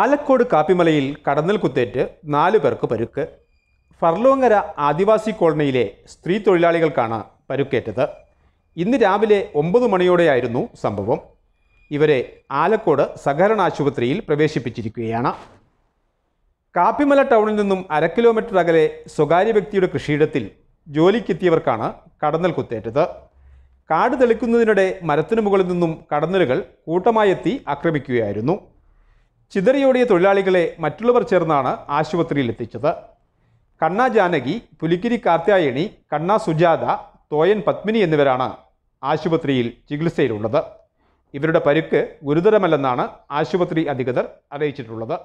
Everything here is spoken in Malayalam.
ആലക്കോട് കാപ്പിമലയിൽ കടന്നൽ കുത്തേറ്റ് നാലു പേർക്ക് പരുക്ക് ഫർലോങ്ങര ആദിവാസി കോളനിയിലെ സ്ത്രീ തൊഴിലാളികൾക്കാണ് പരുക്കേറ്റത് ഇന്ന് രാവിലെ ഒമ്പത് മണിയോടെയായിരുന്നു സംഭവം ഇവരെ ആലക്കോട് സഹകരണ ആശുപത്രിയിൽ പ്രവേശിപ്പിച്ചിരിക്കുകയാണ് കാപ്പിമല ടൗണിൽ നിന്നും അര കിലോമീറ്റർ അകലെ സ്വകാര്യ വ്യക്തിയുടെ കൃഷിയിടത്തിൽ ജോലിക്കെത്തിയവർക്കാണ് കടന്നൽ കുത്തേറ്റത് കാട് തെളിക്കുന്നതിനിടെ മരത്തിനു മുകളിൽ നിന്നും കടന്നലുകൾ കൂട്ടമായെത്തി ആക്രമിക്കുകയായിരുന്നു ചിതറിയോടിയ തൊഴിലാളികളെ മറ്റുള്ളവർ ചേർന്നാണ് ആശുപത്രിയിൽ എത്തിച്ചത് കണ്ണ ജാനകി പുലിക്കിരി കാർത്യായണി കണ്ണ സുജാത തോയൻ പത്മിനി എന്നിവരാണ് ആശുപത്രിയിൽ ചികിത്സയിലുള്ളത് ഇവരുടെ പരുക്ക് ഗുരുതരമല്ലെന്നാണ് ആശുപത്രി അധികൃതർ അറിയിച്ചിട്ടുള്ളത്